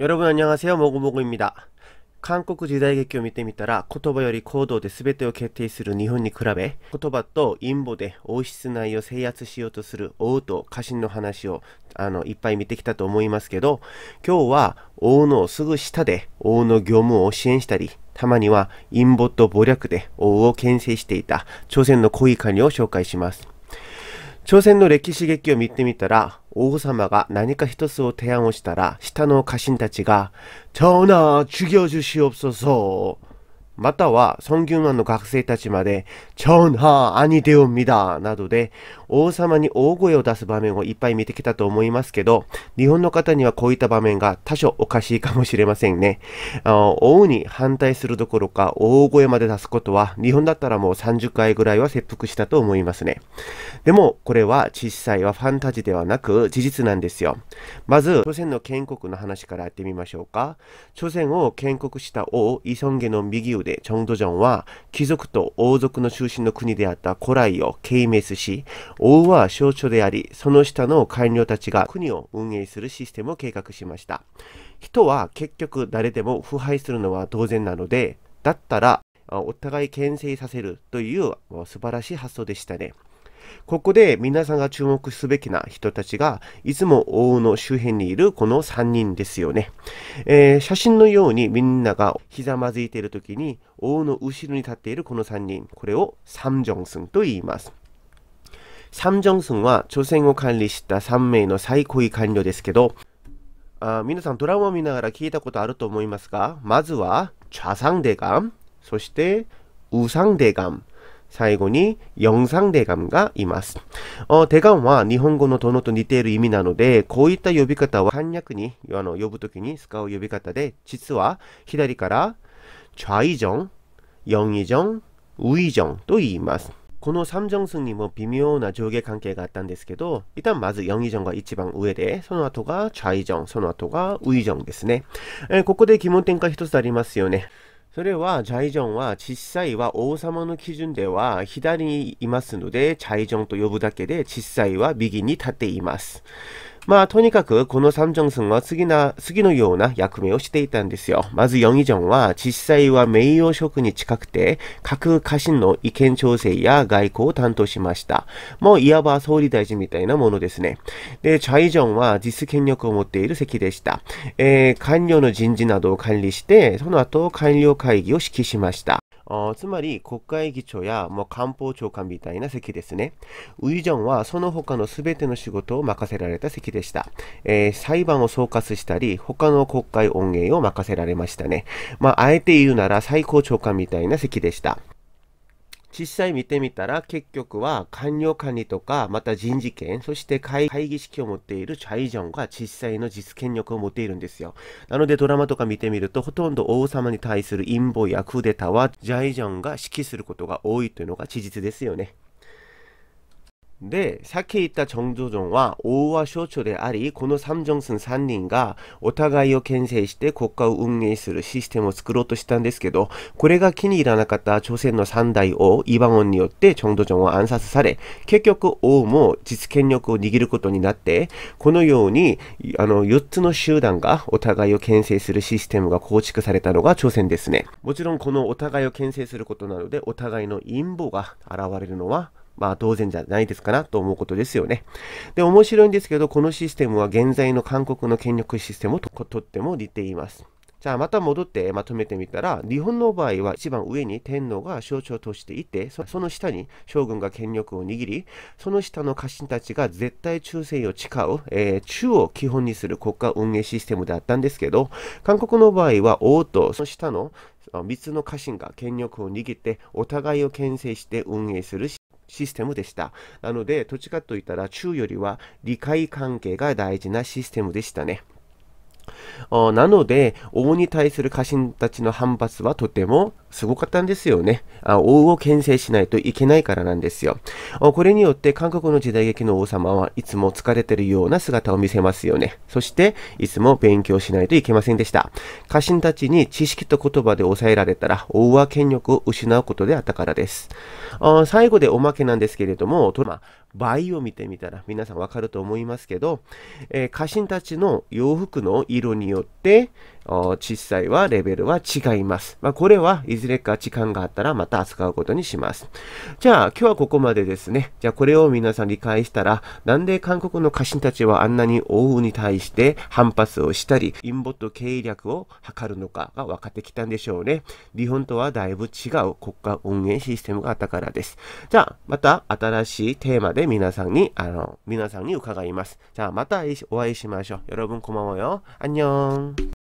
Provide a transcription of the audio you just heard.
여러분안녕하세요모고모고입니다韓国時代劇を見てみたら言葉より行動で全てを決定する日本に比べ言葉と陰謀で王室内を制圧しようとする王と家臣の話をあのいっぱい見てきたと思いますけど今日は王のすぐ下で王の業務を支援したりたまには陰謀と謀略で王を牽制していた朝鮮の恋位官僚を紹介します朝鮮の歴史劇を見てみたら お王様が何か一つを提案をしたら、下の家臣たちが、전하、 죽여주시옵소서。または、孫軍安の学生たちまで、전하、兄で옵니다。などで、 王様に大声を出す場面をいっぱい見てきたと思いますけど、日本の方にはこういった場面が多少おかしいかもしれませんね。王に反対するどころか大声まで出すことは、日本だったらもう30回ぐらいは切腹したと思いますね。でも、これは実際はファンタジーではなく事実なんですよ。まず、朝鮮の建国の話からやってみましょうか。朝鮮を建国した王、イソンゲの右腕、チョンドジョンは、貴族と王族の中心の国であった古来を軽滅し、王は象徴であり、その下の官僚たちが国を運営するシステムを計画しました。人は結局誰でも腐敗するのは当然なので、だったらお互い牽制させるという素晴らしい発想でしたね。ここで皆さんが注目すべきな人たちが、いつも王の周辺にいるこの3人ですよね。えー、写真のようにみんながひざまずいている時に、王の後ろに立っているこの3人、これをサムジョンスンと言います。三正ョは朝鮮を管理した3名の最高位官僚ですけど、あ皆さんドラマを見ながら聞いたことあると思いますが、まずは、茶上대 감、 そして、右上대 감、 最後に、四上대감がいます。手감は日本語の殿と似ている意味なので、こういった呼び方は簡略にあの呼ぶときに使う呼び方で、実は左から、좌이 정、 영이 정、 우이정と言います。この三乗数にも微妙な上下関係があったんですけど、一旦まず4。ンが一番上で、その後が茶ャイその後がウイジですね。えー、ここで疑問点が一つありますよね。それは、チャイジョンは、実際は王様の基準では左にいますので、チャイジョンと呼ぶだけで、実際は右に立っています。まあ、とにかくこの三正ンは次な、次のような役目をしていたんですよ。まず、ヨンイジョンは、実際は名誉職に近くて、各家臣の意見調整や外交を担当しました。もう、いわば総理大臣みたいなものですね。で、チャイジョンは実権力を持っている席でした。えー、官僚の人事などを管理して、その後、官僚会議を指揮しました。つまり国会議長やもう官房長官みたいな席ですね。ウィジョンはその他の全ての仕事を任せられた席でした。えー、裁判を総括したり、他の国会運営を任せられましたね。まあ、あえて言うなら最高長官みたいな席でした。実際見てみたら結局は官僚管理とかまた人事権そして会議式を持っているチャイジョンが実際の実権力を持っているんですよなのでドラマとか見てみるとほとんど王様に対する陰謀やクーデターはチャイジョンが指揮することが多いというのが事実ですよねで、さっき言ったョンジョンは大和象徴であり、この三정승3人がお互いを牽制して国家を運営するシステムを作ろうとしたんですけど、これが気に入らなかった朝鮮の三代王、イバモンによってョンドジョンは暗殺され、結局王も実権力を握ることになって、このようにあの4つの集団がお互いを牽制するシステムが構築されたのが朝鮮ですね。もちろんこのお互いを牽制することなので、お互いの陰謀が現れるのはまあ当然じゃないですかなと思うことですよね。で、面白いんですけど、このシステムは現在の韓国の権力システムととっても似ています。じゃあまた戻ってまとめてみたら、日本の場合は一番上に天皇が象徴としていて、その下に将軍が権力を握り、その下の家臣たちが絶対忠誠を誓う、えー、中を基本にする国家運営システムだったんですけど、韓国の場合は王とその下の3つの家臣が権力を握って、お互いを牽制して運営するシステムシステムでした。なので、どっちかといったら、中よりは理解関係が大事なシステムでしたね。なので、王に対する家臣たちの反発はとてもすごかったんですよね。王を牽制しないといけないからなんですよ。これによって韓国の時代劇の王様はいつも疲れてるような姿を見せますよね。そして、いつも勉強しないといけませんでした。家臣たちに知識と言葉で抑えられたら、王は権力を失うことであったからです。最後でおまけなんですけれども、倍を見てみたら皆さんわかると思いますけど、えー、家臣たちの洋服の色によって、実際はレベルは違います。まあ、これはいずれか時間があったらまた扱うことにします。じゃあ、今日はここまでですね。じゃあ、これを皆さん理解したら、なんで韓国の家臣たちはあんなに王に対して反発をしたり、陰謀と計略を図るのかが分かってきたんでしょうね。日本とはだいぶ違う国家運営システムがあったからです。じゃあ、また新しいテーマで皆さんに、あの、皆さんに伺います。じゃあ、またお会いしましょう。여러분고마워 요。 안 녕。